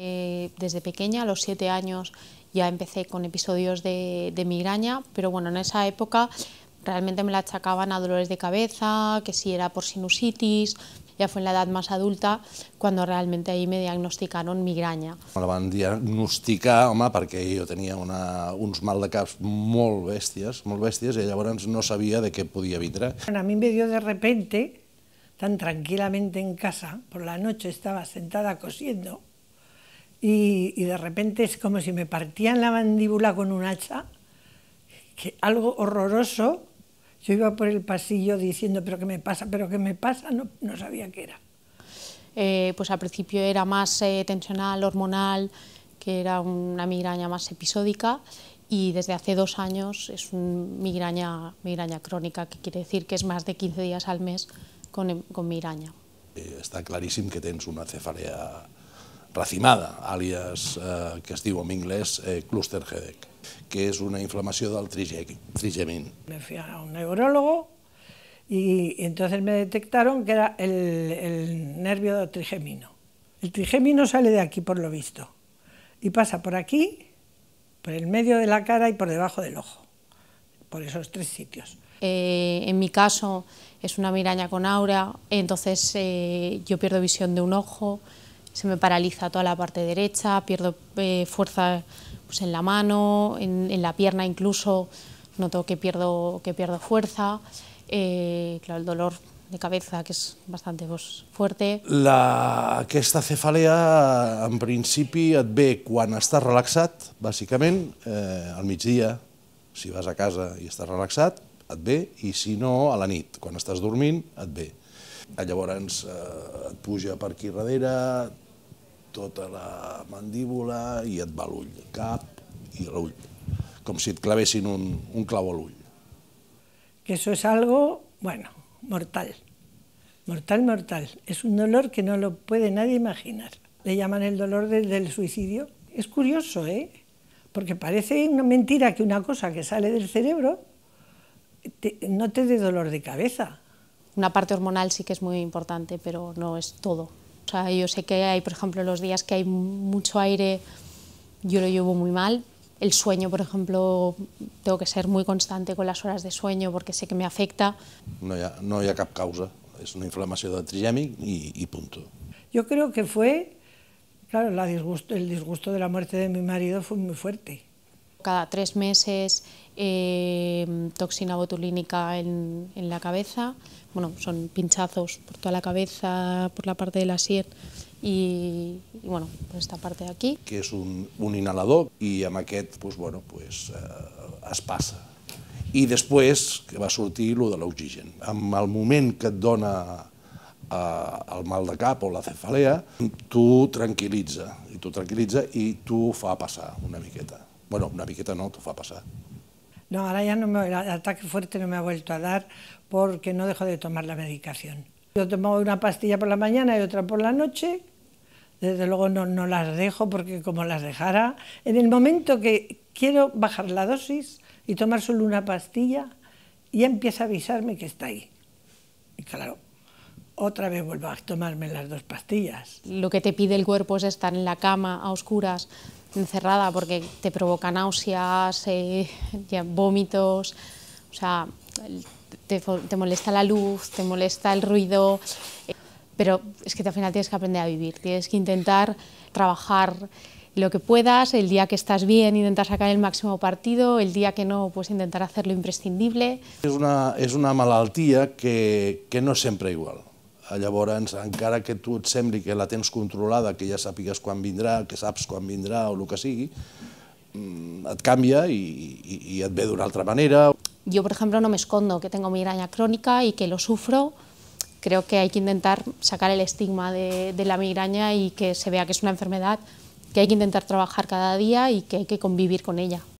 Eh, desde pequeña, a los siete años, ya empecé con episodios de, migraña, pero bueno, en esa época realmente me la achacaban a dolores de cabeza, que si era por sinusitis, ya fue en la edad más adulta cuando realmente ahí me diagnosticaron migraña. Me la van diagnosticar, home, perquè jo una, mal de caps molt bestias, molt bèsties, i llavors no sabía de qué podía vindre. A mí me em dio de repente, tan tranquilamente en casa, por la noche estaba sentada cosiendo, y, de repente es como si me partían la mandíbula con un hacha, que algo horroroso. Yo iba por el pasillo diciendo, pero qué me pasa, pero qué me pasa, no, no sabía qué era. Eh, pues al principio era más eh, tensional, hormonal, que era una migraña más episódica y desde hace dos años es una migraña, migraña crónica, que quiere decir que es más de 15 días al mes con, con migraña. Eh, está clarísimo que tienes una cefalea racimada, alias, eh, que es en inglés, eh, cluster headache, que es una inflamación del trigemín. Me fui a un neurólogo y entonces me detectaron que era el, el nervio trigemino. El trigemino sale de aquí, por lo visto, y pasa por aquí, por el medio de la cara y por debajo del ojo, por esos tres sitios. Eh, en mi caso es una miraña con aura, entonces yo pierdo visión de un ojo, se me paraliza toda la parte derecha, pierdo eh, fuerza pues, en la mano, en, en, la pierna incluso, noto que pierdo, que pierdo fuerza, eh, claro, el dolor de cabeza, que es bastante pues, fuerte. La, aquesta cefalea, en principi, et ve quan estàs relaxat, bàsicament, eh, al migdia, si vas a casa i estàs relaxat, et ve, i si no, a la nit, quan estàs dormint, et ve. Llavors eh, et puja per aquí darrere, toda la mandíbula y et va el cap y como si et clavessin un, un clavo Que eso es algo, bueno, mortal, mortal, mortal. Es un dolor que no lo puede nadie imaginar. Le llaman el dolor del, suicidio. Es curioso, ¿eh? Porque parece una mentira que una cosa que sale del cerebro no te dé dolor de cabeza. Una parte hormonal sí que es muy importante, pero no es todo. O sea, yo sé que hay, por ejemplo, los días que hay mucho aire, yo lo llevo muy mal. El sueño, por ejemplo, tengo que ser muy constante con las horas de sueño porque sé que me afecta. No hay, no cap causa, es una inflamación de trigémic y, y, punto. Yo creo que fue, claro, el disgusto de la muerte de mi marido fue muy fuerte Cada tres meses eh, toxina botulínica en, en, la cabeza, bueno, son pinchazos por toda la cabeza, por la parte de la sien i, i bueno, pues esta parte de aquí. Que és un, un inhalador i amb aquest pues, bueno, pues, eh, es passa. I després que va sortir lo de l'oxigen. Amb el moment que et dona eh, el mal de cap o la cefalea, tu tranquil·litza, i tu tranquil·litza i tu fa passar una miqueta. Bueno, una piqueta no, te fue a pasar. No, ahora ya el ataque fuerte no me ha vuelto a dar porque no dejo de tomar la medicación. Yo tomo una pastilla por la mañana y otra por la noche. Desde luego no, no las dejo porque como las dejara, en el momento que quiero bajar la dosis y tomar solo una pastilla, ya empieza a avisarme que está ahí. Y claro, otra vez vuelvo a tomarme las dos pastillas. Lo que te pide el cuerpo es estar en la cama a oscuras encerrada porque te provoca náuseas, eh, vómitos, o sea, te, molesta la luz, te molesta el ruido, eh, pero es que al final tienes que aprender a vivir, tienes que intentar trabajar lo que puedas, el día que estás bien intentar sacar el máximo partido, el día que no, pues intentar hacerlo imprescindible. Es una, es una que, que no es siempre igual. Eh, llavors, encara que tu et sembli que la tens controlada, que ja sàpigues quan vindrà, que saps quan vindrà o el que sigui, mm, et canvia i, i, i et ve d'una altra manera. Jo, per exemple, no m'escondo que tengo migraña crónica i que lo sufro. Creo que hay que intentar sacar el estigma de, de la migraña y que se vea que es una enfermedad que hay que intentar trabajar cada día y que hay que convivir con ella.